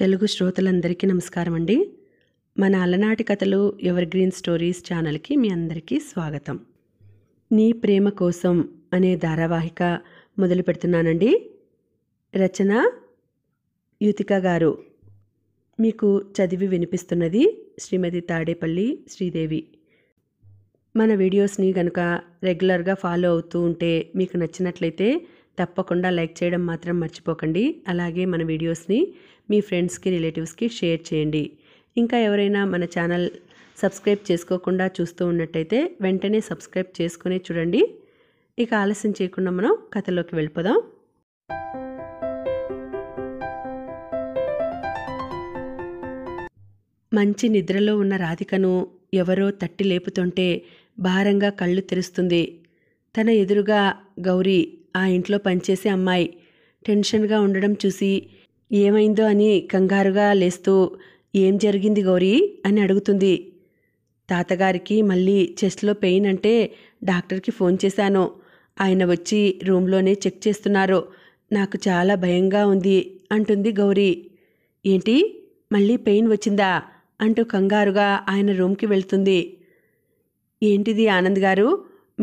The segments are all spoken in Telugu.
తెలుగు శ్రోతలందరికీ నమస్కారం అండి మన అలనాటి కథలు ఎవర్ గ్రీన్ స్టోరీస్ ఛానల్కి మీ అందరికీ స్వాగతం నీ ప్రేమ కోసం అనే ధారావాహిక మొదలు పెడుతున్నానండి రచన యుతిక గారు మీకు చదివి వినిపిస్తున్నది శ్రీమతి తాడేపల్లి శ్రీదేవి మన వీడియోస్ని గనుక రెగ్యులర్గా ఫాలో అవుతూ ఉంటే మీకు నచ్చినట్లయితే తప్పకుండా లైక్ చేయడం మాత్రం మర్చిపోకండి అలాగే మన వీడియోస్ని మీ ఫ్రెండ్స్కి రిలేటివ్స్కి షేర్ చేయండి ఇంకా ఎవరైనా మన ఛానల్ సబ్స్క్రైబ్ చేసుకోకుండా చూస్తూ ఉన్నట్టయితే వెంటనే సబ్స్క్రైబ్ చేసుకునే చూడండి ఇక ఆలస్యం చేయకుండా మనం కథలోకి వెళ్ళిపోదాం మంచి నిద్రలో ఉన్న రాధికను ఎవరో తట్టి లేపుతుంటే భారంగా కళ్ళు తెరుస్తుంది తన ఎదురుగా గౌరీ ఆ ఇంట్లో పనిచేసే అమ్మాయి టెన్షన్గా ఉండడం చూసి ఏమైందో అని కంగారుగా లేస్తూ ఏం జరిగింది గౌరీ అని అడుగుతుంది తాతగారికి మళ్ళీ చెస్ట్లో పెయిన్ అంటే డాక్టర్కి ఫోన్ చేశాను ఆయన వచ్చి రూమ్లోనే చెక్ చేస్తున్నారు నాకు చాలా భయంగా ఉంది అంటుంది గౌరీ ఏంటి మళ్ళీ పెయిన్ వచ్చిందా అంటూ కంగారుగా ఆయన రూమ్కి వెళ్తుంది ఏంటిది ఆనంద్ గారు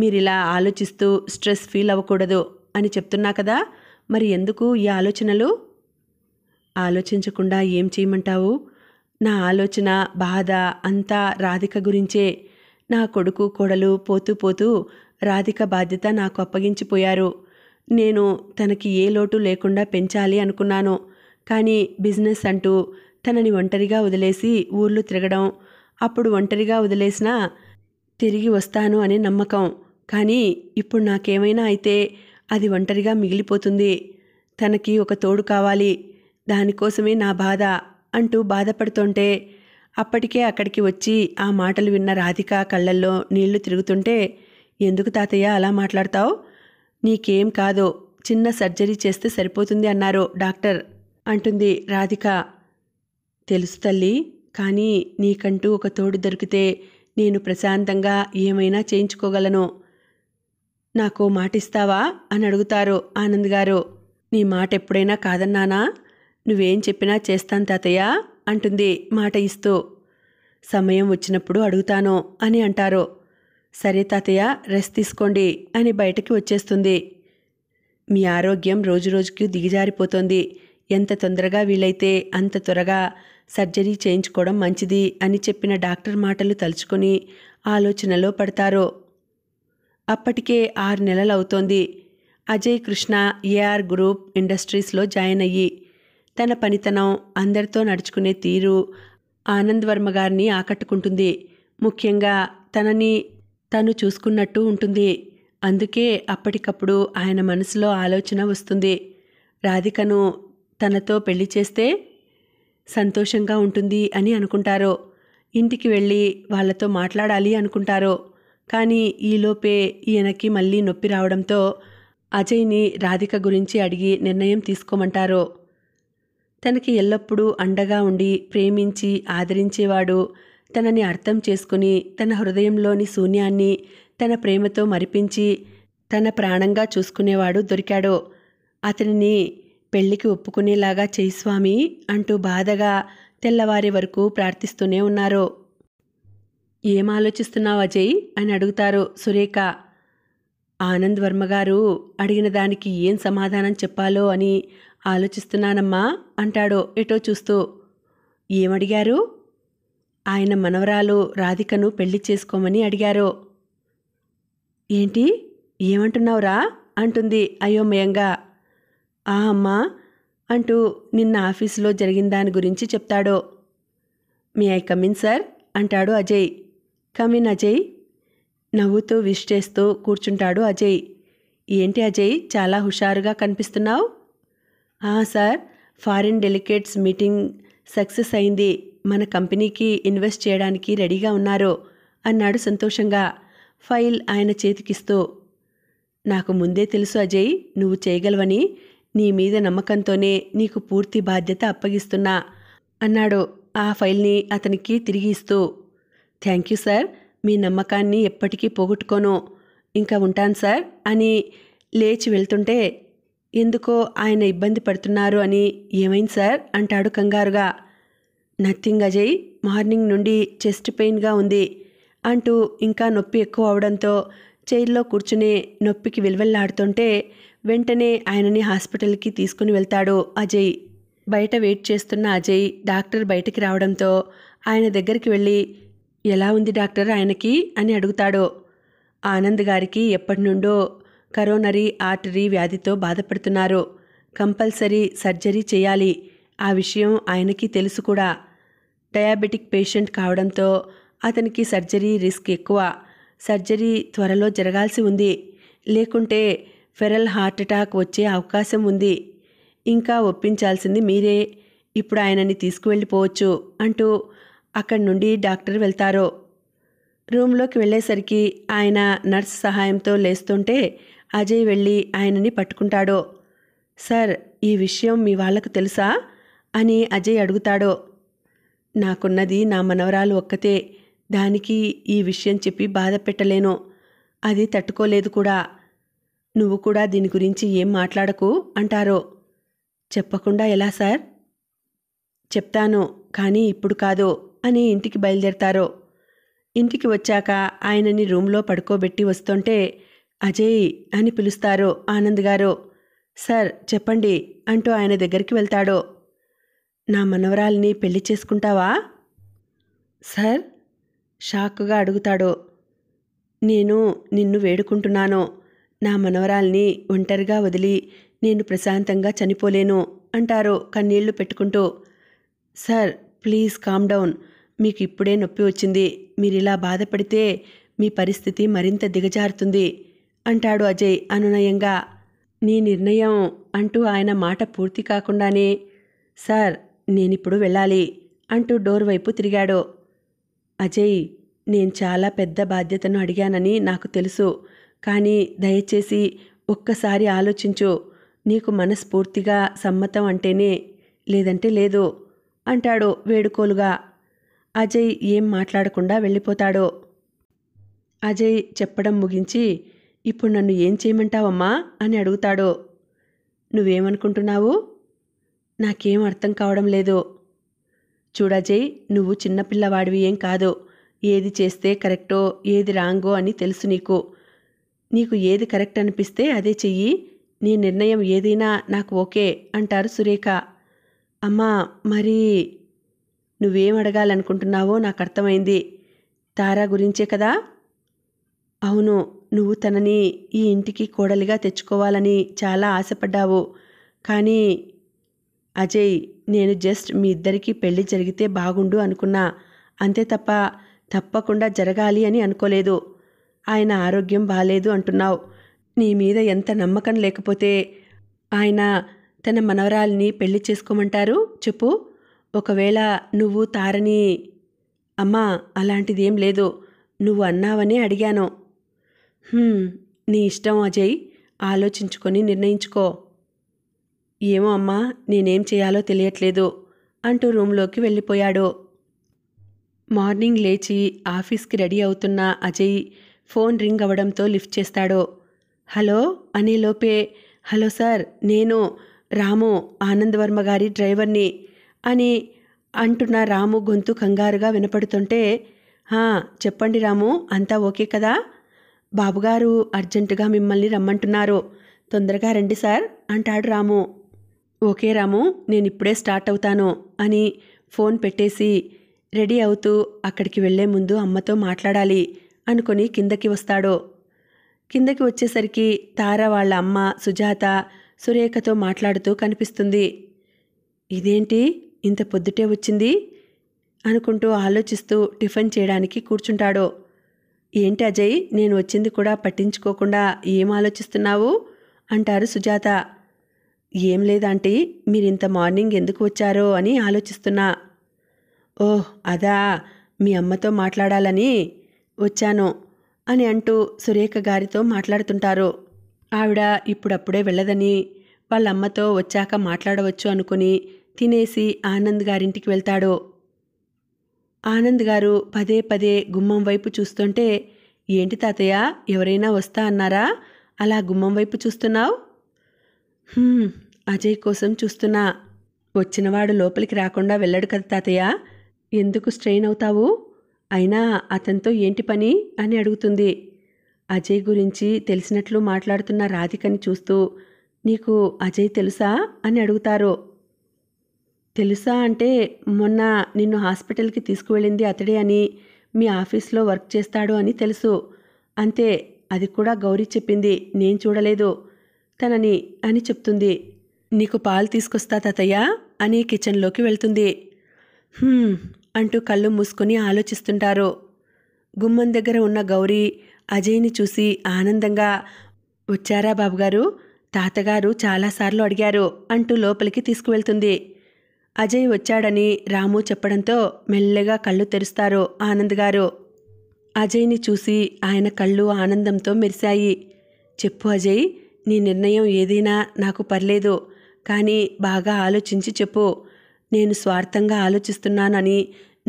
మీరు ఇలా ఆలోచిస్తూ స్ట్రెస్ ఫీల్ అవ్వకూడదు అని చెప్తున్నా కదా మరి ఎందుకు ఈ ఆలోచనలు ఆలోచించకుండా ఏం చేయమంటావు నా ఆలోచన బాధ అంతా రాధిక గురించే నా కొడుకు కోడలు పోతూ పోతూ రాధిక బాధ్యత నాకు అప్పగించిపోయారు నేను తనకి ఏ లోటు లేకుండా పెంచాలి అనుకున్నాను కానీ బిజినెస్ అంటూ తనని ఒంటరిగా వదిలేసి ఊర్లు తిరగడం అప్పుడు ఒంటరిగా వదిలేసినా తిరిగి వస్తాను అనే నమ్మకం కానీ ఇప్పుడు నాకేమైనా అయితే అది ఒంటరిగా మిగిలిపోతుంది తనకి ఒక తోడు కావాలి దానికోసమే నా బాధ అంటూ బాధపడుతుంటే అప్పటికే అక్కడికి వచ్చి ఆ మాటలు విన్న రాధిక కళ్ళల్లో నీళ్లు తిరుగుతుంటే ఎందుకు తాతయ్య అలా మాట్లాడతావు నీకేం కాదు చిన్న సర్జరీ చేస్తే సరిపోతుంది అన్నారు డాక్టర్ అంటుంది రాధిక తెలుసు తల్లి కానీ నీకంటూ ఒక తోడు దొరికితే నేను ప్రశాంతంగా ఏమైనా చేయించుకోగలను నాకు మాటిస్తావా అని అడుగుతారు ఆనంద్ గారు నీ మాట ఎప్పుడైనా కాదన్నానా నువ్వేం చెప్పినా చేస్తాను తాతయ్య అంటుంది మాట ఇస్తూ సమయం వచ్చినప్పుడు అడుగుతాను అని అంటారు సరే తాతయ్య రెస్ట్ తీసుకోండి అని బయటకి వచ్చేస్తుంది మీ ఆరోగ్యం రోజురోజుకి దిగజారిపోతుంది ఎంత తొందరగా వీలైతే అంత త్వరగా సర్జరీ చేయించుకోవడం మంచిది అని చెప్పిన డాక్టర్ మాటలు తలుచుకొని ఆలోచనలో పడతారు అప్పటికే ఆరు నెలలు అవుతోంది అజయ్ కృష్ణ ఏఆర్ గ్రూప్ ఇండస్ట్రీస్లో జాయిన్ అయ్యి తన పనితనం అందరితో నడుచుకునే తీరు ఆనంద్ వర్మ గారిని ఆకట్టుకుంటుంది ముఖ్యంగా తనని తను చూసుకున్నట్టు ఉంటుంది అందుకే అప్పటికప్పుడు ఆయన మనసులో ఆలోచన వస్తుంది రాధికను తనతో పెళ్లి చేస్తే సంతోషంగా ఉంటుంది అని అనుకుంటారు ఇంటికి వెళ్ళి వాళ్ళతో మాట్లాడాలి అనుకుంటారు కానీ ఈలోపే ఈయనకి మళ్ళీ నొప్పి రావడంతో అజయ్ని రాధిక గురించి అడిగి నిర్ణయం తీసుకోమంటారు తనకి ఎల్లప్పుడూ అండగా ఉండి ప్రేమించి ఆదరించేవాడు తనని అర్థం చేసుకుని తన హృదయంలోని శూన్యాన్ని తన ప్రేమతో మరిపించి తన ప్రాణంగా చూసుకునేవాడు దొరికాడు అతనిని పెళ్లికి ఒప్పుకునేలాగా చేయి స్వామి అంటూ బాధగా తెల్లవారి వరకు ప్రార్థిస్తూనే ఉన్నారు ఏం ఆలోచిస్తున్నావు అజయ్ అని అడుగుతారు సురేఖ ఆనంద్ వర్మగారు అడిగిన దానికి ఏం సమాధానం చెప్పాలో అని ఆలోచిస్తున్నానమ్మా అంటాడు ఎటో చూస్తూ ఏమడిగారు ఆయన మనవరాలు రాధికను పెళ్లి చేసుకోమని అడిగారు ఏంటి ఏమంటున్నావురా అంటుంది అయోమయంగా ఆ అమ్మా అంటూ నిన్న ఆఫీసులో జరిగిన దాని గురించి చెప్తాడు మీ ఐ కమిన్ సార్ అంటాడు అజయ్ కమిన్ అజయ్ నవ్వుతూ విష్ చేస్తూ కూర్చుంటాడు అజయ్ ఏంటి అజయ్ చాలా హుషారుగా కనిపిస్తున్నావు sir foreign delegates meeting success అయింది మన కంపెనీకి ఇన్వెస్ట్ చేయడానికి రెడీగా ఉన్నారు అన్నాడు సంతోషంగా ఫైల్ ఆయన చేతికిస్తూ నాకు ముందే తెలుసు అజయ్ నువ్వు చేయగలవని నీ మీద నమ్మకంతోనే నీకు పూర్తి బాధ్యత అప్పగిస్తున్నా అన్నాడు ఆ ఫైల్ని అతనికి తిరిగి ఇస్తూ థ్యాంక్ యూ సార్ మీ నమ్మకాన్ని ఎప్పటికీ పోగొట్టుకోను ఇంకా ఉంటాను సార్ అని లేచి వెళ్తుంటే ఎందుకో ఆయన ఇబ్బంది పడుతున్నారు అని ఏమైంది సార్ అంటాడు కంగారుగా నథింగ్ అజయ్ మార్నింగ్ నుండి చెస్ట్ పెయిన్గా ఉంది అంటూ ఇంకా నొప్పి ఎక్కువ అవడంతో చైర్లో కూర్చునే నొప్పికి విలువెల్లాడుతుంటే వెంటనే ఆయనని హాస్పిటల్కి తీసుకుని వెళ్తాడు అజయ్ బయట వెయిట్ చేస్తున్న అజయ్ డాక్టర్ బయటికి రావడంతో ఆయన దగ్గరికి వెళ్ళి ఎలా ఉంది డాక్టర్ ఆయనకి అని అడుగుతాడు ఆనంద్ గారికి ఎప్పటి నుండో కరోనరీ ఆర్టరీ వ్యాధితో బాధపడుతున్నారు కంపల్సరీ సర్జరీ చేయాలి ఆ విషయం ఆయనకి తెలుసు కూడా డయాబెటిక్ పేషెంట్ కావడంతో అతనికి సర్జరీ రిస్క్ ఎక్కువ సర్జరీ త్వరలో జరగాల్సి ఉంది లేకుంటే ఫెరల్ హార్ట్ అటాక్ వచ్చే అవకాశం ఉంది ఇంకా ఒప్పించాల్సింది మీరే ఇప్పుడు ఆయనని తీసుకువెళ్ళిపోవచ్చు అంటూ అక్కడి నుండి డాక్టర్ వెళ్తారు రూమ్లోకి వెళ్ళేసరికి ఆయన నర్స్ సహాయంతో లేస్తుంటే అజయ్ వెళ్ళి ఆయనని పట్టుకుంటాడో సార్ ఈ విషయం మీ వాళ్లకు తెలుసా అని అజయ్ అడుగుతాడో నాకున్నది నా మనవరాలు ఒక్కతే దానికి ఈ విషయం చెప్పి బాధ పెట్టలేను అది తట్టుకోలేదు కూడా నువ్వు కూడా దీని గురించి ఏం మాట్లాడకు అంటారో చెప్పకుండా ఎలా సార్ చెప్తాను కానీ ఇప్పుడు కాదు అని ఇంటికి బయలుదేరతారో ఇంటికి వచ్చాక ఆయనని రూమ్లో పడుకోబెట్టి వస్తుంటే అజయ్ అని పిలుస్తారు ఆనంద్ గారు సార్ చెప్పండి అంటూ ఆయన దగ్గరికి వెళ్తాడు నా మనవరాల్ని పెళ్లి చేసుకుంటావా సార్ షాక్గా అడుగుతాడు నేను నిన్ను వేడుకుంటున్నాను నా మనవరాల్ని ఒంటరిగా వదిలి నేను ప్రశాంతంగా చనిపోలేను అంటారు కన్నీళ్లు పెట్టుకుంటూ సార్ ప్లీజ్ కామ్ డౌన్ మీకు ఇప్పుడే నొప్పి వచ్చింది మీరిలా బాధపడితే మీ పరిస్థితి మరింత దిగజారుతుంది అంటాడు అజయ్ అనునయంగా నీ నిర్ణయం అంటూ ఆయన మాట పూర్తి కాకుండానే సార్ నేనిప్పుడు వెళ్ళాలి అంటూ డోర్ వైపు తిరిగాడు అజయ్ నేను చాలా పెద్ద బాధ్యతను అడిగానని నాకు తెలుసు కానీ దయచేసి ఒక్కసారి ఆలోచించు నీకు మనస్ఫూర్తిగా సమ్మతం అంటేనే లేదంటే లేదు అంటాడు వేడుకోలుగా అజయ్ ఏం మాట్లాడకుండా వెళ్ళిపోతాడు అజయ్ చెప్పడం ముగించి ఇప్పుడు నన్ను ఏం చేయమంటావమ్మా అని అడుగుతాడో నువ్వేమనుకుంటున్నావు నాకేం అర్థం కావడం లేదు చూడాజయ్ నువ్వు చిన్నపిల్లవాడివి ఏం కాదు ఏది చేస్తే కరెక్టో ఏది రాంగో అని తెలుసు నీకు నీకు ఏది కరెక్ట్ అనిపిస్తే అదే చెయ్యి నీ నిర్ణయం ఏదైనా నాకు ఓకే అంటారు సురేఖ అమ్మా మరి నువ్వేం అడగాలనుకుంటున్నావో నాకు అర్థమైంది తారా గురించే కదా అవును నువ్వు తనని ఈ ఇంటికి కోడలిగా తెచ్చుకోవాలని చాలా ఆశపడ్డావు కానీ అజయ్ నేను జస్ట్ మీ ఇద్దరికీ పెళ్లి జరిగితే బాగుండు అనుకున్నా అంతే తప్ప తప్పకుండా జరగాలి అని అనుకోలేదు ఆయన ఆరోగ్యం బాగాలేదు అంటున్నావు నీ మీద ఎంత నమ్మకం లేకపోతే ఆయన తన మనవరాల్ని పెళ్లి చేసుకోమంటారు చెప్పు ఒకవేళ నువ్వు తారని అమ్మా అలాంటిదేం లేదు నువ్వు అన్నావని అడిగాను నీ ఇష్టం అజయ్ ఆలోచించుకొని నిర్ణయించుకో ఏమో అమ్మా నేనేం చేయాలో తెలియట్లేదు అంటూ రూమ్లోకి వెళ్ళిపోయాడు మార్నింగ్ లేచి ఆఫీస్కి రెడీ అవుతున్న అజయ్ ఫోన్ రింగ్ అవ్వడంతో లిఫ్ట్ చేస్తాడు హలో అనేలోపే హలో సార్ నేను రాము ఆనంద్ వర్మ గారి డ్రైవర్ని అని అంటున్న రాము గొంతు కంగారుగా వినపడుతుంటే చెప్పండి రాము అంతా ఓకే కదా బాబుగారు అర్జెంటుగా మిమ్మల్ని రమ్మంటున్నారు తొందరగా రండి సార్ అంటాడు రాము ఓకే రాము నేను ఇప్పుడే స్టార్ట్ అవుతాను అని ఫోన్ పెట్టేసి రెడీ అవుతూ అక్కడికి వెళ్లే ముందు అమ్మతో మాట్లాడాలి అనుకుని కిందకి వస్తాడు కిందకి వచ్చేసరికి తార వాళ్ళ అమ్మ సుజాత సురేఖతో మాట్లాడుతూ కనిపిస్తుంది ఇదేంటి ఇంత పొద్దుటే వచ్చింది అనుకుంటూ ఆలోచిస్తూ టిఫిన్ చేయడానికి కూర్చుంటాడు ఏంటి అజయ్ నేను వచ్చింది కూడా పట్టించుకోకుండా ఏం ఆలోచిస్తున్నావు అంటారు సుజాత ఏం లేదంటీ మీరింత మార్నింగ్ ఎందుకు వచ్చారో అని ఆలోచిస్తున్నా ఓహ్ అదా మీ అమ్మతో మాట్లాడాలని వచ్చాను అని అంటూ సురేఖ గారితో మాట్లాడుతుంటారు ఆవిడ ఇప్పుడప్పుడే వెళ్ళదని వాళ్ళమ్మతో వచ్చాక మాట్లాడవచ్చు అనుకుని తినేసి ఆనంద్ గారింటికి వెళ్తాడు ఆనంద్ గారు పదే పదే గుమ్మం వైపు చూస్తుంటే ఏంటి తాతయ్య ఎవరైనా వస్తా అన్నారా అలా గుమ్మం వైపు చూస్తున్నావు అజయ్ కోసం చూస్తున్నా వచ్చినవాడు లోపలికి రాకుండా వెళ్ళడు కదా తాతయ్య ఎందుకు స్ట్రెయిన్ అవుతావు అయినా అతనితో ఏంటి పని అని అడుగుతుంది అజయ్ గురించి తెలిసినట్లు మాట్లాడుతున్న రాధికని చూస్తూ నీకు అజయ్ తెలుసా అని అడుగుతారు తెలుసా అంటే మొన్న నిన్ను హాస్పిటల్కి తీసుకువెళ్ళింది అతడే అని మీ ఆఫీస్లో వర్క్ చేస్తాడు అని తెలుసు అంతే అది కూడా గౌరీ చెప్పింది నేను చూడలేదు తనని అని చెప్తుంది నీకు పాలు తీసుకొస్తా తాతయ్య అని కిచెన్లోకి వెళ్తుంది అంటూ కళ్ళు మూసుకొని ఆలోచిస్తుంటారు గుమ్మం దగ్గర ఉన్న గౌరీ అజయ్ని చూసి ఆనందంగా వచ్చారా బాబుగారు తాతగారు చాలాసార్లు అడిగారు అంటూ లోపలికి తీసుకువెళ్తుంది అజయ్ వచ్చాడని రాము చెప్పడంతో మెల్లగా కళ్ళు తెరుస్తారు ఆనంద్ గారు అజయ్ని చూసి ఆయన కళ్ళు ఆనందంతో మెరిశాయి చెప్పు అజయ్ నీ నిర్ణయం ఏదైనా నాకు పర్లేదు కానీ బాగా ఆలోచించి చెప్పు నేను స్వార్థంగా ఆలోచిస్తున్నానని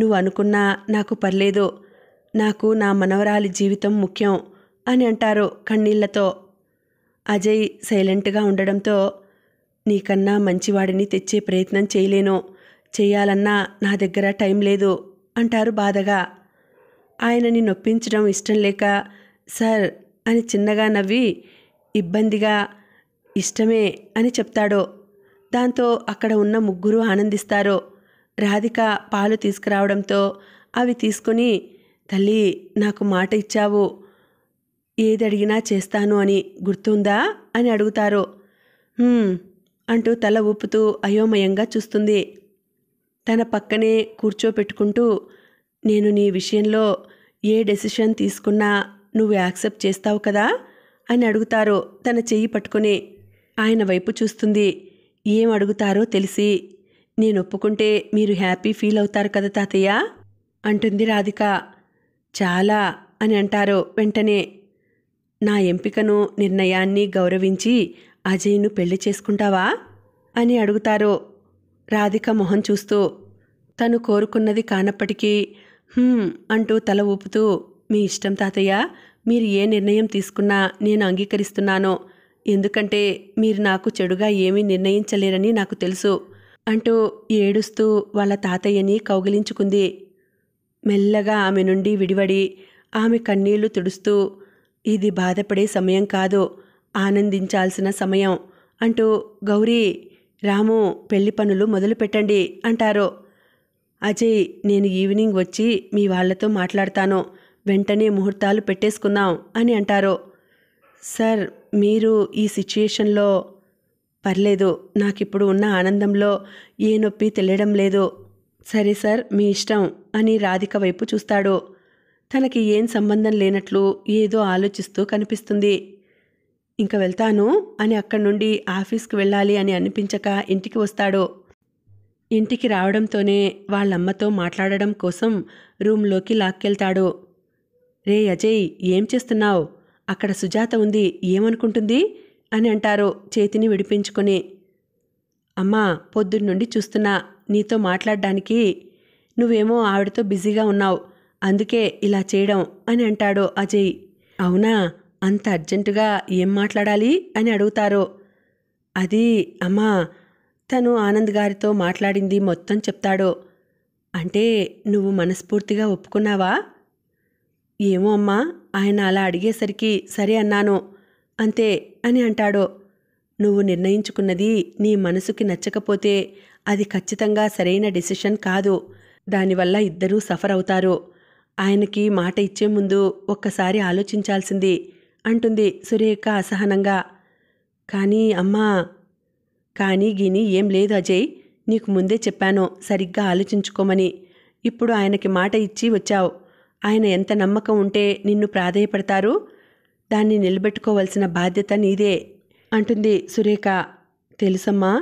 నువ్వు అనుకున్నా నాకు పర్లేదు నాకు నా మనవరాలి జీవితం ముఖ్యం అని అంటారు కన్నీళ్లతో అజయ్ సైలెంట్గా ఉండడంతో నీకన్నా మంచివాడిని తెచ్చే ప్రయత్నం చేయలేను చేయాలన్నా నా దగ్గర టైం లేదు అంటారు బాధగా ఆయనని నొప్పించడం ఇష్టం లేక సార్ అని చిన్నగా నవ్వి ఇబ్బందిగా ఇష్టమే అని చెప్తాడు దాంతో అక్కడ ఉన్న ముగ్గురు ఆనందిస్తారు రాధిక పాలు తీసుకురావడంతో అవి తీసుకుని తల్లి నాకు మాట ఇచ్చావు ఏదడిగినా చేస్తాను అని గుర్తుందా అని అడుగుతారు అంటూ తల ఊపుతూ అయోమయంగా చూస్తుంది తన పక్కనే కూర్చోపెట్టుకుంటూ నేను నీ విషయంలో ఏ డెసిషన్ తీసుకున్నా నువ్వు యాక్సెప్ట్ చేస్తావు కదా అని అడుగుతారో తన చెయ్యి పట్టుకుని ఆయన వైపు చూస్తుంది ఏం అడుగుతారో తెలిసి నేను ఒప్పుకుంటే మీరు హ్యాపీ ఫీల్ అవుతారు కదా తాతయ్య అంటుంది రాధిక చాలా అని అంటారు వెంటనే నా ఎంపికను నిర్ణయాన్ని గౌరవించి అజయ్ను పెళ్లి చేసుకుంటావా అని అడుగుతారు రాధిక మొహం చూస్తూ తను కోరుకున్నది కానప్పటికీ అంటూ తల ఊపుతూ మీ ఇష్టం తాతయ్య మీరు ఏ నిర్ణయం తీసుకున్నా నేను అంగీకరిస్తున్నాను ఎందుకంటే మీరు నాకు చెడుగా ఏమీ నిర్ణయించలేరని నాకు తెలుసు అంటూ ఏడుస్తూ వాళ్ళ తాతయ్యని కౌగిలించుకుంది మెల్లగా ఆమె నుండి విడివడి ఆమె కన్నీళ్లు తుడుస్తూ ఇది బాధపడే సమయం కాదు ఆనందించాల్సిన సమయం అంటూ గౌరీ రాము పెళ్లి పనులు మొదలు పెట్టండి అంటారు అజయ్ నేను ఈవినింగ్ వచ్చి మీ వాళ్లతో మాట్లాడతాను వెంటనే ముహూర్తాలు పెట్టేసుకుందాం అని అంటారు సార్ మీరు ఈ సిచ్యుయేషన్లో పర్లేదు నాకిప్పుడు ఉన్న ఆనందంలో ఏ నొప్పి తెలియడం లేదు సరే సార్ మీ ఇష్టం అని రాధిక వైపు చూస్తాడు తనకి ఏం సంబంధం లేనట్లు ఏదో ఆలోచిస్తూ కనిపిస్తుంది ఇంకా వెళ్తాను అని అక్కడి నుండి ఆఫీస్కి వెళ్ళాలి అని అనిపించక ఇంటికి వస్తాడో ఇంటికి రావడంతోనే వాళ్ళమ్మతో మాట్లాడడం కోసం రూమ్లోకి లాక్కెళ్తాడు రే అజయ్ ఏం చేస్తున్నావు అక్కడ సుజాత ఉంది ఏమనుకుంటుంది అని అంటారు చేతిని విడిపించుకొని అమ్మా పొద్దున్నుండి చూస్తున్నా నీతో మాట్లాడడానికి నువ్వేమో ఆవిడతో బిజీగా ఉన్నావు అందుకే ఇలా చేయడం అని అంటాడు అజయ్ అవునా అంత అర్జెంటుగా ఏం మాట్లాడాలి అని అడుగుతారో అది అమ్మా తను ఆనంద్ గారితో మాట్లాడింది మొత్తం చెప్తాడో అంటే నువ్వు మనస్ఫూర్తిగా ఒప్పుకున్నావా ఏమో అమ్మా ఆయన అలా అడిగేసరికి సరే అన్నాను అంతే అని అంటాడో నువ్వు నిర్ణయించుకున్నది నీ మనసుకి నచ్చకపోతే అది ఖచ్చితంగా సరైన డెసిషన్ కాదు దానివల్ల ఇద్దరూ సఫర్ అవుతారు ఆయనకి మాట ఇచ్చే ముందు ఒక్కసారి ఆలోచించాల్సింది అంటుంది సురేఖ అసహనంగా కానీ అమ్మా కానీ గిని ఏం లేదు అజయ్ నీకు ముందే చెప్పాను సరిగ్గా ఆలోచించుకోమని ఇప్పుడు ఆయనకి మాట ఇచ్చి వచ్చావు ఆయన ఎంత నమ్మకం ఉంటే నిన్ను ప్రాధాయపడతారు దాన్ని నిలబెట్టుకోవలసిన బాధ్యత నీదే అంటుంది సురేఖ తెలుసమ్మా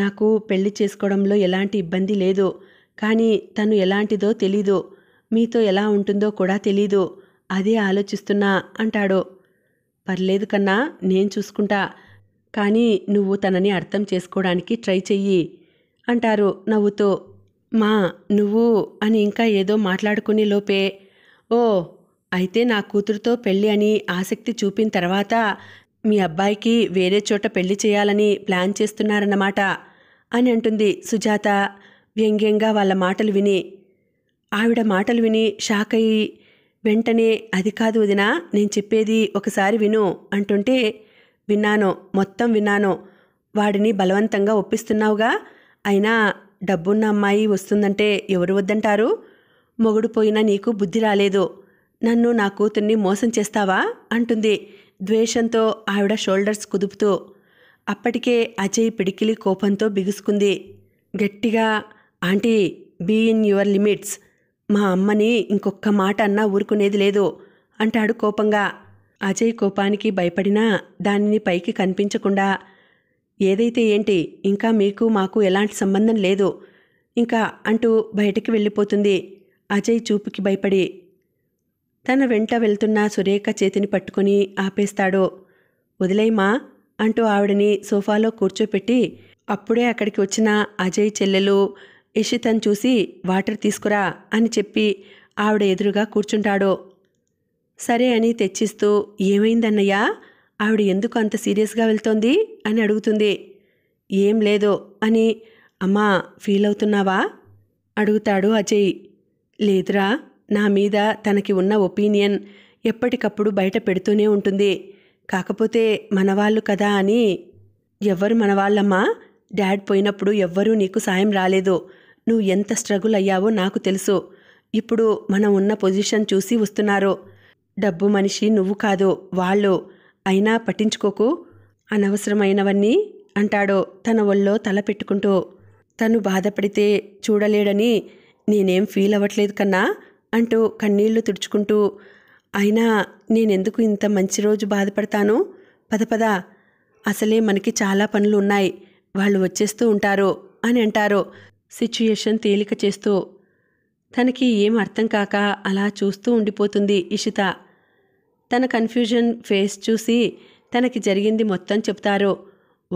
నాకు పెళ్లి చేసుకోవడంలో ఎలాంటి ఇబ్బంది లేదు కానీ తను ఎలాంటిదో తెలీదు మీతో ఎలా ఉంటుందో కూడా తెలీదు అదే ఆలోచిస్తున్నా అంటాడు పర్లేదు కన్నా నేను చూసుకుంటా కానీ నువ్వు తనని అర్థం చేసుకోవడానికి ట్రై చెయ్యి అంటారు నవ్వుతో మా నువ్వు అని ఇంకా ఏదో మాట్లాడుకునే లోపే ఓ అయితే నా కూతురుతో పెళ్ళి అని ఆసక్తి చూపిన తర్వాత మీ అబ్బాయికి వేరే చోట పెళ్లి చేయాలని ప్లాన్ చేస్తున్నారన్నమాట అని అంటుంది సుజాత వ్యంగ్యంగా వాళ్ళ మాటలు విని ఆవిడ మాటలు విని షాక్ అయ్యి వెంటనే అది కాదు వదిన నేను చెప్పేది ఒకసారి విను అంటుంటే విన్నాను మొత్తం విన్నాను వాడిని బలవంతంగా ఒప్పిస్తున్నావుగా అయినా డబ్బున్న అమ్మాయి వస్తుందంటే ఎవరు వద్దంటారు మొగుడు పోయినా నీకు బుద్ధి రాలేదు నన్ను నా కూతుర్ని మోసం చేస్తావా అంటుంది ద్వేషంతో ఆవిడ షోల్డర్స్ కుదుపుతూ అప్పటికే అజయ్ పిడికిలి కోపంతో బిగుసుకుంది గట్టిగా aunty be in your limits మా అమ్మని ఇంకొక్క మాట అన్నా ఊరుకునేది లేదు అంటాడు కోపంగా అజయ్ కోపానికి భయపడినా దానిని పైకి కనిపించకుండా ఏదైతే ఏంటి ఇంకా మీకు మాకు ఎలాంటి సంబంధం లేదు ఇంకా అంటూ బయటికి వెళ్ళిపోతుంది అజయ్ చూపుకి భయపడి తన వెంట వెళ్తున్న సురేఖ చేతిని పట్టుకుని ఆపేస్తాడు వదిలేయమా అంటూ ఆవిడని సోఫాలో కూర్చోపెట్టి అప్పుడే అక్కడికి వచ్చిన అజయ్ చెల్లెలు ఇషితన్ చూసి వాటర్ తీసుకురా అని చెప్పి ఆవిడ ఎదురుగా కూర్చుంటాడు సరే అని తెచ్చిస్తూ ఏమైందన్నయ్యా ఆవిడ ఎందుకు అంత సీరియస్గా వెళ్తోంది అని అడుగుతుంది ఏం లేదో అని అమ్మా ఫీల్ అవుతున్నావా అడుగుతాడు అజయ్ లేదురా నా మీద తనకి ఉన్న ఒపీనియన్ ఎప్పటికప్పుడు బయట పెడుతూనే ఉంటుంది కాకపోతే మనవాళ్ళు కదా అని ఎవ్వరు మనవాళ్ళమ్మా డాడ్ పోయినప్పుడు ఎవ్వరూ నీకు సాయం రాలేదు నువ్వు ఎంత స్ట్రగుల్ అయ్యావో నాకు తెలుసు ఇప్పుడు మనం ఉన్న పొజిషన్ చూసి వస్తున్నారు డబ్బు మనిషి నువ్వు కాదు వాళ్ళు అయినా పట్టించుకోకు అనవసరమైనవన్నీ అంటాడో తన ఒళ్ళో తల పెట్టుకుంటూ తను బాధపడితే చూడలేడని నేనేం ఫీల్ అవ్వట్లేదు కన్నా అంటూ కన్నీళ్లు తుడుచుకుంటూ అయినా నేనెందుకు ఇంత మంచి రోజు బాధపడతాను పద పద అసలే మనకి చాలా పనులు ఉన్నాయి వాళ్ళు వచ్చేస్తూ ఉంటారు అని అంటారు సిచ్యుయేషన్ తేలిక చేస్తూ తనకి ఏం అర్థం కాక అలా చూస్తూ ఉండిపోతుంది ఇషిత తన కన్ఫ్యూజన్ ఫేస్ చూసి తనకి జరిగింది మొత్తం చెప్తారు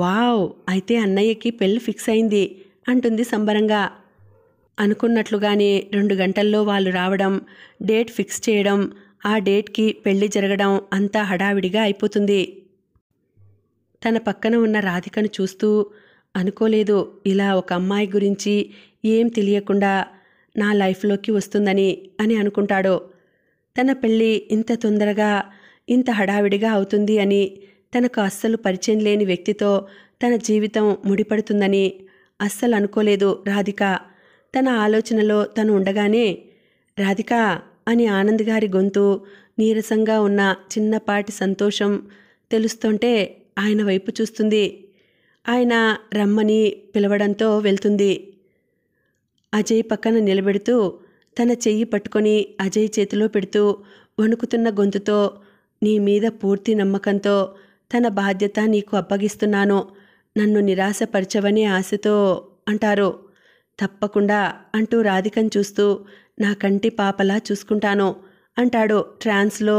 వావ్ అయితే అన్నయ్యకి పెళ్ళి ఫిక్స్ అయింది అంటుంది సంబరంగా అనుకున్నట్లుగానే రెండు గంటల్లో వాళ్ళు రావడం డేట్ ఫిక్స్ చేయడం ఆ డేట్కి పెళ్లి జరగడం అంతా హడావిడిగా అయిపోతుంది తన పక్కన ఉన్న రాధికను చూస్తూ అనుకోలేదు ఇలా ఒక అమ్మాయి గురించి ఏం తెలియకుండా నా లైఫ్లోకి వస్తుందని అని అనుకుంటాడో తన పెళ్ళి ఇంత తొందరగా ఇంత హడావిడిగా అవుతుంది అని తనకు అస్సలు పరిచయం లేని వ్యక్తితో తన జీవితం ముడిపడుతుందని అస్సలు అనుకోలేదు రాధిక తన ఆలోచనలో తను ఉండగానే రాధిక అని ఆనంద్ గారి గొంతు నీరసంగా ఉన్న చిన్నపాటి సంతోషం తెలుస్తుంటే ఆయన వైపు చూస్తుంది ఆయన రమ్మని పిలవడంతో వెళ్తుంది అజయ్ పక్కన నిలబెడుతూ తన చెయ్యి పట్టుకొని అజయ్ చేతిలో పెడుతూ వణుకుతున్న గొంతుతో నీ మీద పూర్తి నమ్మకంతో తన బాధ్యత నీకు అప్పగిస్తున్నాను నన్ను నిరాశపరచవనే ఆశతో అంటారు తప్పకుండా అంటూ రాధికం చూస్తూ నా కంటి పాపలా చూసుకుంటాను అంటాడు ట్రాన్స్లో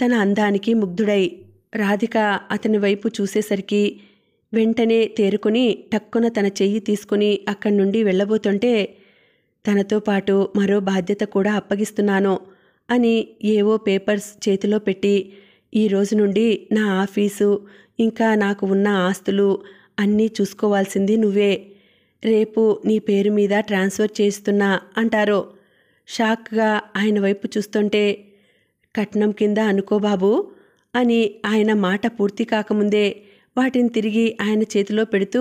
తన అందానికి ముగ్ధుడై రాధిక అతని వైపు చూసేసరికి వెంటనే తేరుకుని టక్కున తన చెయ్యి తీసుకుని అక్కడి నుండి వెళ్ళబోతుంటే తనతో పాటు మరో బాధ్యత కూడా అప్పగిస్తున్నాను అని ఏవో పేపర్స్ చేతిలో పెట్టి ఈ రోజు నుండి నా ఆఫీసు ఇంకా నాకు ఉన్న ఆస్తులు అన్నీ చూసుకోవాల్సింది నువ్వే రేపు నీ పేరు మీద ట్రాన్స్ఫర్ చేస్తున్నా అంటారు షాక్గా ఆయన వైపు చూస్తుంటే కట్నం కింద అనుకోబాబు అని ఆయన మాట పూర్తి కాకముందే వాటిని తిరిగి ఆయన చేతిలో పెడుతూ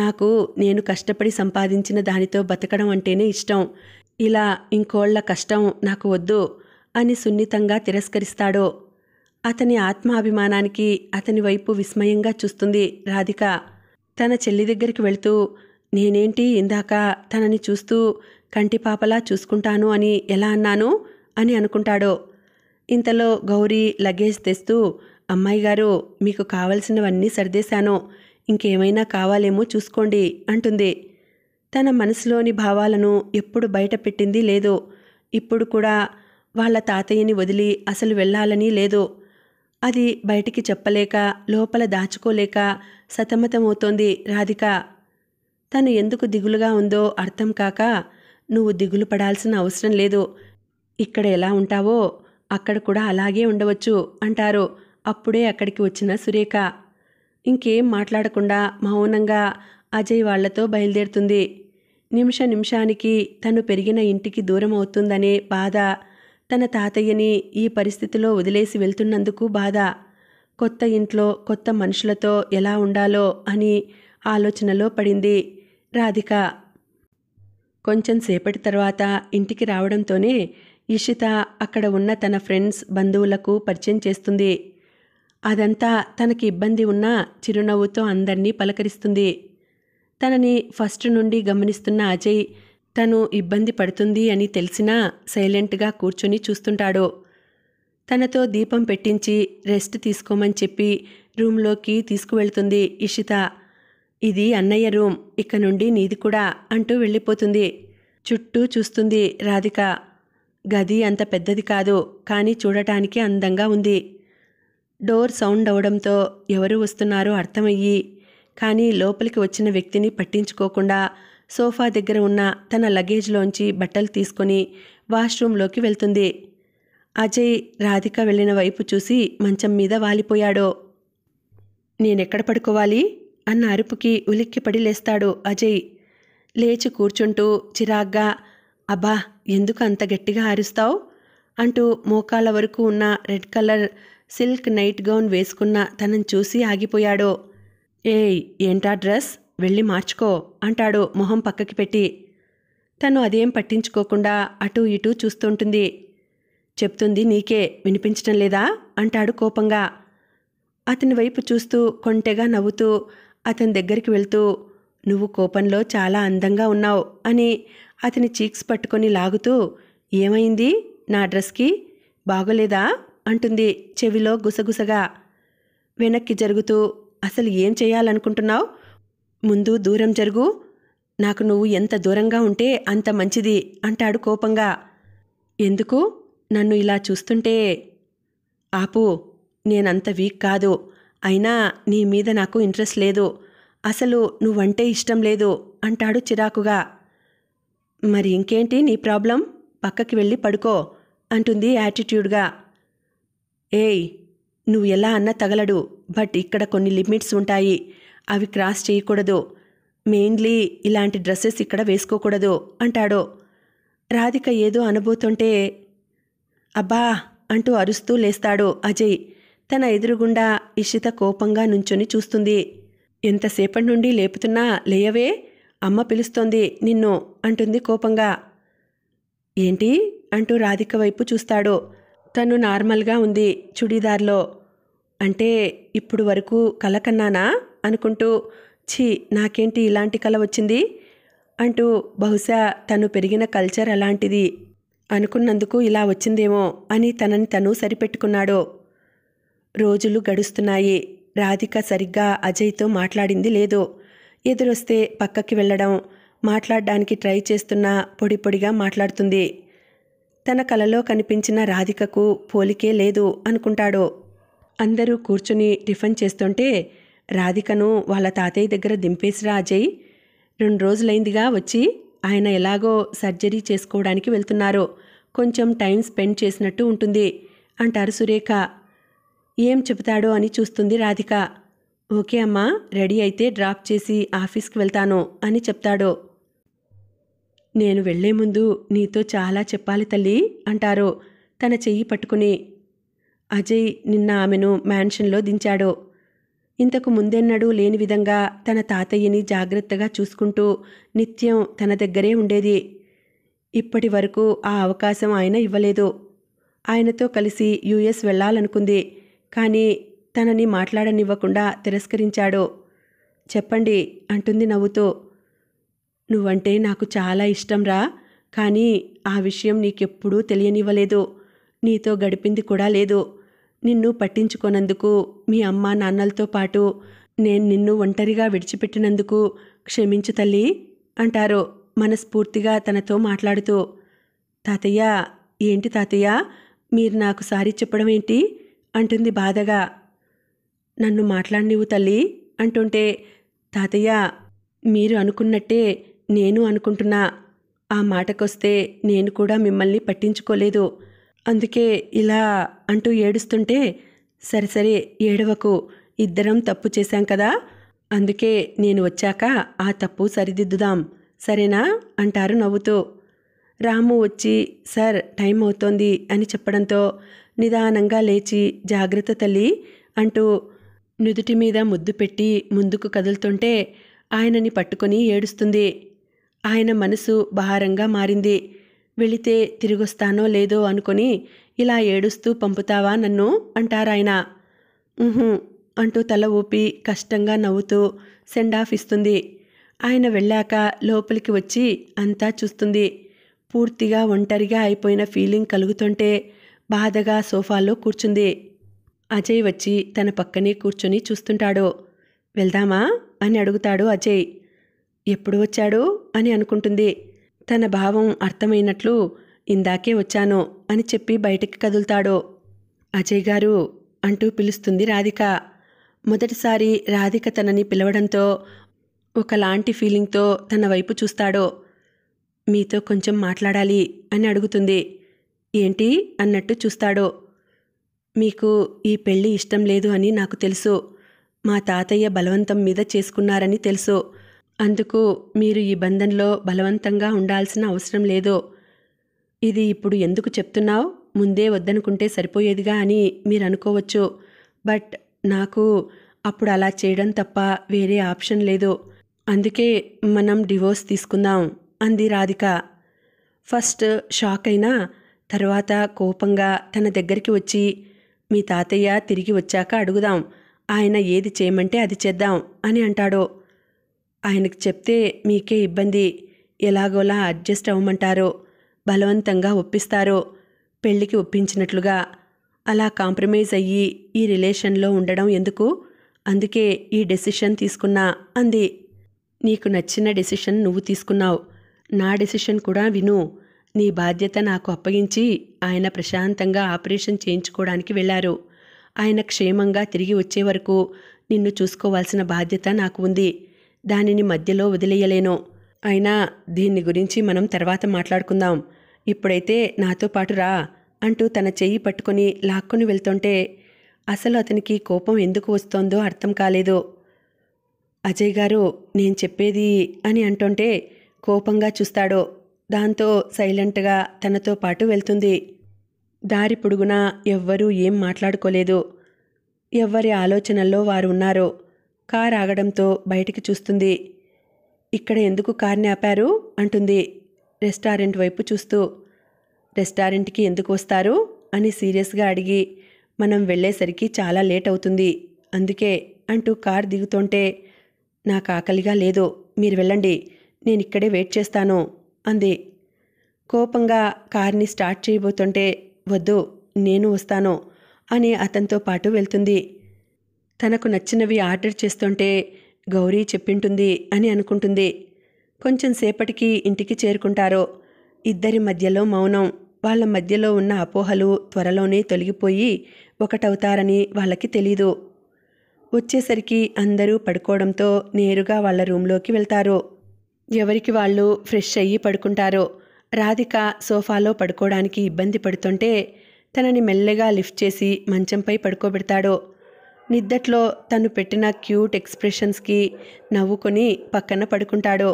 నాకు నేను కష్టపడి సంపాదించిన దానితో బతకడం అంటేనే ఇష్టం ఇలా ఇంకోళ్ల కష్టం నాకు వద్దు అని సున్నితంగా తిరస్కరిస్తాడో అతని ఆత్మాభిమానానికి అతని వైపు విస్మయంగా చూస్తుంది రాధిక తన చెల్లి దగ్గరికి వెళుతూ నేనేంటి ఇందాక తనని చూస్తూ కంటిపాపలా చూసుకుంటాను అని ఎలా అన్నాను అని అనుకుంటాడో ఇంతలో గౌరీ లగేజ్ తెస్తూ అమ్మాయి గారు మీకు కావలసినవన్నీ సర్దేశాను ఇంకేమైనా కావాలేమో చూసుకోండి అంటుంది తన మనసులోని భావాలను ఎప్పుడు బయట పెట్టింది లేదు ఇప్పుడు కూడా వాళ్ళ తాతయ్యని వదిలి అసలు వెళ్ళాలని లేదు అది బయటికి చెప్పలేక లోపల దాచుకోలేక సతమతమవుతోంది రాధిక తను ఎందుకు దిగులుగా ఉందో అర్థం కాక నువ్వు దిగులు పడాల్సిన అవసరం లేదు ఇక్కడ ఎలా ఉంటావో అక్కడ కూడా అలాగే ఉండవచ్చు అంటారు అప్పుడే అక్కడికి వచ్చిన సురేఖ ఇంకేం మాట్లాడకుండా మౌనంగా అజయ్ వాళ్లతో బయలుదేరుతుంది నిమిష నిమిషానికి తను పెరిగిన ఇంటికి దూరం అవుతుందనే బాధ తన తాతయ్యని ఈ పరిస్థితిలో వదిలేసి వెళ్తున్నందుకు బాధ కొత్త ఇంట్లో కొత్త మనుషులతో ఎలా ఉండాలో అని ఆలోచనలో పడింది రాధిక కొంచెం సేపటి తర్వాత ఇంటికి రావడంతోనే ఇషిత అక్కడ ఉన్న తన ఫ్రెండ్స్ బంధువులకు పరిచయం చేస్తుంది అదంతా తనకి ఇబ్బంది ఉన్నా చిరునవ్వుతో అందర్నీ పలకరిస్తుంది తనని ఫస్ట్ నుండి గమనిస్తున్న అజయ్ తను ఇబ్బంది పడుతుంది అని తెలిసినా సైలెంట్గా కూర్చొని చూస్తుంటాడు తనతో దీపం పెట్టించి రెస్ట్ తీసుకోమని చెప్పి రూమ్లోకి తీసుకువెళ్తుంది ఇషిత ఇది అన్నయ్య రూమ్ ఇక నుండి నీది కూడా అంటూ వెళ్ళిపోతుంది చుట్టూ చూస్తుంది రాధిక గది అంత పెద్దది కాదు కానీ చూడటానికి అందంగా ఉంది డోర్ సౌండ్ అవడంతో ఎవరు వస్తున్నారో అర్థమయ్యి కానీ లోపలికి వచ్చిన వ్యక్తిని పట్టించుకోకుండా సోఫా దగ్గర ఉన్న తన లగేజ్లోంచి బట్టలు తీసుకొని వాష్రూంలోకి వెళ్తుంది అజయ్ రాధిక వెళ్ళిన వైపు చూసి మంచం మీద వాలిపోయాడో నేనెక్కడ పడుకోవాలి అన్న అరుపుకి ఉలిక్కిపడి లేస్తాడు అజయ్ లేచి కూర్చుంటూ చిరాగ్గా అబ్బా ఎందుకు అంత గట్టిగా ఆరుస్తావు అంటూ మోకాల వరకు ఉన్న red colour silk night gown వేసుకున్న తనని చూసి ఆగిపోయాడు ఏయ్ ఏంటా డ్రెస్ వెళ్ళి మార్చుకో అంటాడు మొహం పక్కకి పెట్టి తను అదేం పట్టించుకోకుండా అటూ ఇటూ చూస్తుంటుంది చెప్తుంది నీకే వినిపించటం లేదా అంటాడు కోపంగా అతని వైపు చూస్తూ కొంటెగా నవ్వుతూ అతని దగ్గరికి వెళ్తూ నువ్వు కోపంలో చాలా అందంగా ఉన్నావు అని అతని చీక్స్ పట్టుకొని లాగుతూ ఏమైంది నా డ్రెస్కి బాగోలేదా అంటుంది చెవిలో గుసగుసగా వెనక్కి జరుగుతూ అసలు ఏం చేయాలనుకుంటున్నావు ముందు దూరం జరుగు నాకు నువ్వు ఎంత దూరంగా ఉంటే అంత మంచిది అంటాడు కోపంగా ఎందుకు నన్ను ఇలా చూస్తుంటే ఆపు నేనంత వీక్ కాదు అయినా నీ మీద నాకు ఇంట్రెస్ట్ లేదు అసలు నువ్వంటే ఇష్టం లేదు అంటాడు చిరాకుగా మరి ఇంకేంటి నీ ప్రాబ్లం పక్కకి వెళ్ళి పడుకో అంటుంది యాటిట్యూడ్గా ఏయ్ నువ్వు ఎలా అన్నా తగలడు బట్ ఇక్కడ కొన్ని లిమిట్స్ ఉంటాయి అవి క్రాస్ చేయకూడదు మెయిన్లీ ఇలాంటి డ్రెస్సెస్ ఇక్కడ వేసుకోకూడదు అంటాడు రాధిక ఏదో అనుభూతుంటే అబ్బా అంటూ అరుస్తూ లేస్తాడు అజయ్ తన ఎదురుగుండా ఇషిత కోపంగా నుంచొని చూస్తుంది ఎంతసేపటి నుండి లేపుతున్నా లేయవే అమ్మ పిలుస్తోంది నిన్ను అంటుంది కోపంగా ఏంటి అంటూ రాధిక వైపు చూస్తాడు తను నార్మల్గా ఉంది చుడీదార్లో అంటే ఇప్పుడు వరకు కల కన్నానా అనుకుంటూ ఛీ నాకేంటి ఇలాంటి కళ వచ్చింది అంటూ బహుశా తను పెరిగిన కల్చర్ అలాంటిది అనుకున్నందుకు ఇలా వచ్చిందేమో అని తనని తను సరిపెట్టుకున్నాడు రోజులు గడుస్తున్నాయి రాధిక సరిగ్గా అజయ్తో మాట్లాడింది లేదు ఎదురొస్తే పక్కకి వెళ్ళడం మాట్లాడడానికి ట్రై చేస్తున్నా పొడి పొడిగా మాట్లాడుతుంది తన కలలో కనిపించిన రాధికకు పోలికే లేదు అనుకుంటాడో అందరూ కూర్చుని టిఫిన్ చేస్తుంటే రాధికను వాళ్ళ తాతయ్య దగ్గర దింపేసిరా అజయ్ రెండు రోజులైందిగా వచ్చి ఆయన ఎలాగో సర్జరీ చేసుకోవడానికి వెళ్తున్నారు కొంచెం టైం స్పెండ్ చేసినట్టు ఉంటుంది అంటారు సురేఖ ఏం చెబుతాడో అని చూస్తుంది రాధిక ఓకే అమ్మా రెడీ అయితే డ్రాప్ చేసి ఆఫీస్కి వెళ్తాను అని చెప్తాడు నేను వెళ్లే ముందు నీతో చాలా చెప్పాలి తల్లి అంటారు తన చెయ్యి పట్టుకుని అజయ్ నిన్న ఆమెను మ్యాన్షన్లో దించాడు ఇంతకు ముందెన్నడూ లేని విధంగా తన తాతయ్యని జాగ్రత్తగా చూసుకుంటూ నిత్యం తన దగ్గరే ఉండేది ఇప్పటి వరకు ఆ అవకాశం ఆయన ఇవ్వలేదు ఆయనతో కలిసి యుఎస్ వెళ్ళాలనుకుంది కానీ తనని మాట్లాడనివ్వకుండా తిరస్కరించాడు చెప్పండి అంటుంది నవ్వుతూ నువ్వంటే నాకు చాలా ఇష్టంరా కానీ ఆ విషయం నీకెప్పుడూ తెలియనివ్వలేదు నీతో గడిపింది కూడా లేదు నిన్ను పట్టించుకోనందుకు మీ అమ్మ నాన్నలతో పాటు నేను నిన్ను ఒంటరిగా విడిచిపెట్టినందుకు క్షమించు తల్లి అంటారు మనస్ఫూర్తిగా తనతో మాట్లాడుతూ తాతయ్య ఏంటి తాతయ్య మీరు నాకు సారీ చెప్పడం ఏంటి అంటుంది బాధగా నన్ను మాట్లాడినివు తల్లి అంటుంటే తాతయ్య మీరు అనుకున్నట్టే నేను అనుకుంటున్నా ఆ మాటకొస్తే నేను కూడా మిమ్మల్ని పట్టించుకోలేదు అందుకే ఇలా అంటూ ఏడుస్తుంటే సరే సరే ఏడవకు ఇద్దరం తప్పు చేశాం కదా అందుకే నేను వచ్చాక ఆ తప్పు సరిదిద్దుదాం సరేనా అంటారు నవ్వుతూ రాము వచ్చి సార్ టైం అవుతోంది అని చెప్పడంతో నిదానంగా లేచి జాగ్రత్త తల్లి అంటూ నుదుటి మీద ముద్దు పెట్టి ముందుకు కదులుతుంటే ఆయనని పట్టుకొని ఏడుస్తుంది ఆయన మనసు భారంగా మారింది వెళితే తిరిగొస్తానో లేదో అనుకుని ఇలా ఏడుస్తూ పంపుతావా నన్ను అంటారాయన అంటూ తల ఊపి కష్టంగా నవ్వుతూ సెండ్ ఆఫ్ ఇస్తుంది ఆయన వెళ్ళాక లోపలికి వచ్చి అంతా చూస్తుంది పూర్తిగా ఒంటరిగా అయిపోయిన ఫీలింగ్ కలుగుతుంటే బాధగా సోఫాలో కూర్చుంది అజయ్ వచ్చి తన పక్కనే కూర్చొని చూస్తుంటాడు వెళ్దామా అని అడుగుతాడు అజయ్ ఎప్పుడు వచ్చాడు అని అనుకుంటుంది తన భావం అర్థమైనట్లు ఇందాకే వచ్చాను అని చెప్పి బయటికి కదులుతాడు అజయ్ గారు అంటూ పిలుస్తుంది రాధిక మొదటిసారి రాధిక తనని పిలవడంతో ఒకలాంటి ఫీలింగ్తో తన వైపు చూస్తాడు మీతో కొంచెం మాట్లాడాలి అని అడుగుతుంది ఏంటి అన్నట్టు చూస్తాడు మీకు ఈ పెళ్ళి ఇష్టం లేదు అని నాకు తెలుసు మా తాతయ్య బలవంతం మీద చేసుకున్నారని తెలుసు అందుకు మీరు ఈ బంధంలో బలవంతంగా ఉండాల్సిన అవసరం లేదో ఇది ఇప్పుడు ఎందుకు చెప్తున్నావు ముందే వద్దనుకుంటే సరిపోయేదిగా అని మీరు అనుకోవచ్చు బట్ నాకు అప్పుడు అలా చేయడం తప్ప వేరే ఆప్షన్ లేదు అందుకే మనం డివోర్స్ తీసుకుందాం అంది రాధిక ఫస్ట్ షాక్ అయినా తర్వాత కోపంగా తన దగ్గరికి వచ్చి మీ తాతయ్య తిరిగి వచ్చాక అడుగుదాం ఆయన ఏది చేయమంటే అది చేద్దాం అని అంటాడో ఆయనకు చెప్తే మీకే ఇబ్బంది ఎలాగోలా అడ్జస్ట్ అవ్వమంటారో బలవంతంగా ఒప్పిస్తారో పెళ్లికి ఒప్పించినట్లుగా అలా కాంప్రమైజ్ అయ్యి ఈ రిలేషన్లో ఉండడం ఎందుకు అందుకే ఈ డెసిషన్ తీసుకున్నా అంది నీకు నచ్చిన డెసిషన్ నువ్వు తీసుకున్నావు నా డెసిషన్ కూడా విను నీ బాధ్యత నాకు అప్పగించి ఆయన ప్రశాంతంగా ఆపరేషన్ చేయించుకోవడానికి వెళ్ళారు ఆయన క్షేమంగా తిరిగి వచ్చే వరకు నిన్ను చూసుకోవాల్సిన బాధ్యత నాకు ఉంది దానిని మధ్యలో వదిలేయలేను అయినా దీన్ని గురించి మనం తర్వాత మాట్లాడుకుందాం ఇప్పుడైతే నాతో పాటు రా అంటూ తన చెయ్యి పట్టుకుని లాక్కుని వెళ్తుంటే అసలు అతనికి కోపం ఎందుకు వస్తోందో అర్థం కాలేదు అజయ్ గారు నేను చెప్పేది అని అంటుంటే కోపంగా చూస్తాడు దాంతో సైలెంట్గా తనతో పాటు వెళ్తుంది దారి పొడుగునా ఎవ్వరూ ఏం మాట్లాడుకోలేదు ఎవ్వరి ఆలోచనల్లో వారు ఉన్నారో కార్ ఆగడంతో బయటికి చూస్తుంది ఇక్కడ ఎందుకు కార్ని ఆపారు అంటుంది రెస్టారెంట్ వైపు చూస్తూ రెస్టారెంట్కి ఎందుకు వస్తారు అని సీరియస్గా అడిగి మనం వెళ్ళేసరికి చాలా లేట్ అవుతుంది అందుకే అంటూ కార్ దిగుతుంటే నాకు ఆకలిగా లేదు మీరు వెళ్ళండి నేను ఇక్కడే వెయిట్ చేస్తాను అంది కోపంగా కార్ని స్టార్ట్ చేయబోతుంటే వద్దు నేను వస్తాను అని అతనితో పాటు వెళ్తుంది తనకు నచ్చినవి ఆర్డర్ చేస్తుంటే గౌరీ చెప్పింటుంది అని అనుకుంటుంది కొంచెం సేపటికి ఇంటికి చేరుకుంటారో ఇద్దరి మధ్యలో మౌనం వాళ్ళ మధ్యలో ఉన్న అపోహలు త్వరలోనే తొలగిపోయి ఒకటవుతారని వాళ్ళకి తెలీదు వచ్చేసరికి అందరూ పడుకోవడంతో నేరుగా వాళ్ళ రూంలోకి వెళ్తారు ఎవరికి వాళ్ళు ఫ్రెష్ అయ్యి పడుకుంటారో రాధిక సోఫాలో పడుకోవడానికి ఇబ్బంది పడుతుంటే తనని మెల్లగా లిఫ్ట్ చేసి మంచంపై పడుకోబెడతాడో నిద్దట్లో తను పెట్టిన క్యూట్ ఎక్స్ప్రెషన్స్కి నవ్వుకొని పక్కన పడుకుంటాడు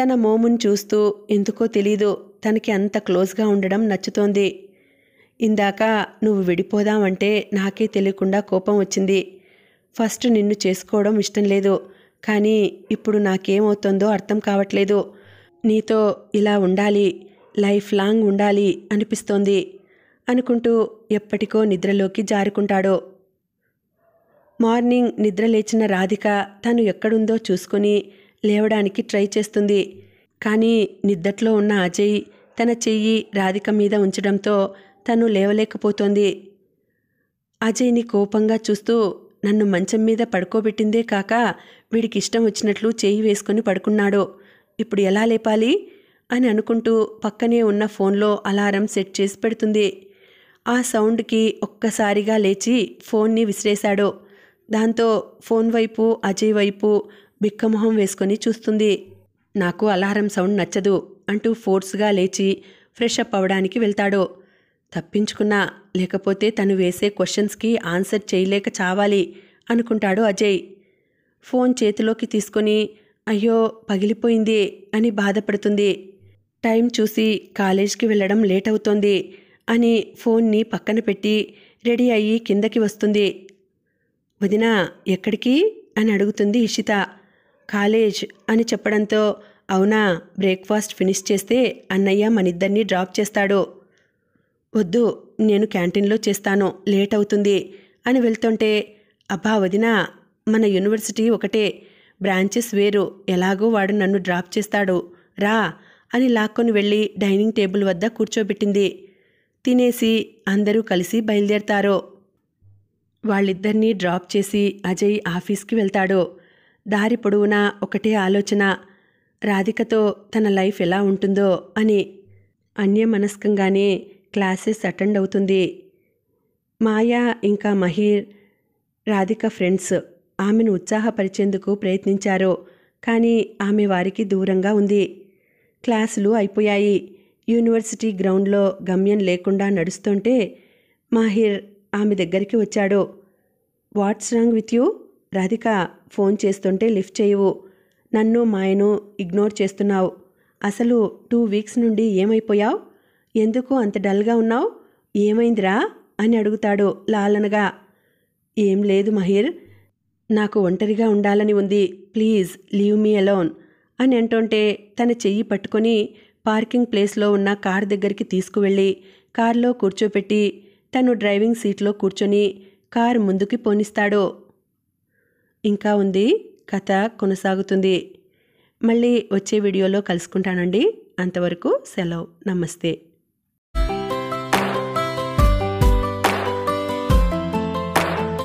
తన మోమును చూస్తూ ఎందుకో తెలీదు తనకి అంత క్లోజ్గా ఉండడం నచ్చుతోంది ఇందాక నువ్వు విడిపోదామంటే నాకే తెలియకుండా కోపం వచ్చింది ఫస్ట్ నిన్ను చేసుకోవడం ఇష్టం లేదు కానీ ఇప్పుడు నాకేమవుతుందో అర్థం కావట్లేదు నీతో ఇలా ఉండాలి లైఫ్ లాంగ్ ఉండాలి అనిపిస్తోంది అనుకుంటూ ఎప్పటికో నిద్రలోకి జారుకుంటాడో మార్నింగ్ నిద్ర లేచిన రాధిక తను ఎక్కడుందో చూసుకొని లేవడానికి ట్రై చేస్తుంది కానీ నిద్దట్లో ఉన్న అజయ్ తన చెయ్యి రాధిక మీద ఉంచడంతో తను లేవలేకపోతోంది అజయ్ని కోపంగా చూస్తూ నన్ను మంచం మీద పడుకోబెట్టిందే కాక వీడికి ఇష్టం వచ్చినట్లు చేయి వేసుకొని పడుకున్నాడు ఇప్పుడు ఎలా లేపాలి అని అనుకుంటూ పక్కనే ఉన్న ఫోన్లో అలారం సెట్ చేసి పెడుతుంది ఆ సౌండ్కి ఒక్కసారిగా లేచి ఫోన్ని విసిరేశాడు దాంతో ఫోన్ వైపు అజయ్ వైపు బిక్కమొహం వేసుకొని చూస్తుంది నాకు అలారం సౌండ్ నచ్చదు అంటూ ఫోర్స్గా లేచి ఫ్రెష్ అప్ అవ్వడానికి వెళ్తాడు తప్పించుకున్నా లేకపోతే తను వేసే క్వశ్చన్స్కి ఆన్సర్ చేయలేక చావాలి అనుకుంటాడు అజయ్ ఫోన్ చేతిలోకి తీసుకొని అయ్యో పగిలిపోయింది అని బాధపడుతుంది టైం చూసి కాలేజ్కి వెళ్ళడం లేట్ అవుతోంది అని ఫోన్ని పక్కన పెట్టి రెడీ అయ్యి కిందకి వస్తుంది వదిన ఎక్కడికి అని అడుగుతుంది ఇషిత కాలేజ్ అని చెప్పడంతో అవునా బ్రేక్ఫాస్ట్ ఫినిష్ చేస్తే అన్నయ్య మనిద్దరినీ డ్రాప్ చేస్తాడు వద్దు నేను క్యాంటీన్లో చేస్తాను లేట్ అవుతుంది అని వెళ్తుంటే అబ్బా వదిన మన యూనివర్సిటీ ఒకటే బ్రాంచెస్ వేరు ఎలాగో వాడు నన్ను డ్రాప్ చేస్తాడు రా అని లాక్కొని వెళ్ళి డైనింగ్ టేబుల్ వద్ద కూర్చోబెట్టింది తినేసి అందరూ కలిసి బయలుదేరతారు వాళ్ళిద్దరినీ డ్రాప్ చేసి అజయ్ ఆఫీస్కి వెళ్తాడు దారి పొడవునా ఒకటే ఆలోచన రాధికతో తన లైఫ్ ఎలా ఉంటుందో అని అన్యమనస్కంగానే క్లాసెస్ అటెండ్ అవుతుంది మాయా ఇంకా మహీర్ రాధిక ఫ్రెండ్స్ ఆమెను ఉత్సాహపరిచేందుకు ప్రయత్నించారు కానీ ఆమె వారికి దూరంగా ఉంది క్లాసులు అయిపోయాయి యూనివర్సిటీ గ్రౌండ్లో గమ్యం లేకుండా నడుస్తుంటే మాహిర్ ఆమె దగ్గరికి వచ్చాడు what's wrong with you Radhika phone చేస్తుంటే లిఫ్ట్ చేయవు నన్ను మాయను ఇగ్నోర్ చేస్తున్నావు అసలు టూ వీక్స్ నుండి ఏమైపోయావు ఎందుకు అంత డల్గా ఉన్నావు ఏమైందిరా అని అడుగుతాడు లాలనగా ఏం లేదు మహిర్ నాకు ఒంటరిగా ఉండాలని ఉంది ప్లీజ్ లీవ్ మీ అలోన్ అని అంటుంటే తన చెయ్యి పట్టుకొని పార్కింగ్ ప్లేస్లో ఉన్న కార్ దగ్గరికి తీసుకువెళ్ళి కారులో కూర్చోపెట్టి తను డ్రైవింగ్ సీట్లో కూర్చొని కారు ముందుకి పోనిస్తాడో ఇంకా ఉంది కథ కొనసాగుతుంది మళ్ళీ వచ్చే వీడియోలో కలుసుకుంటానండి అంతవరకు సెలవు నమస్తే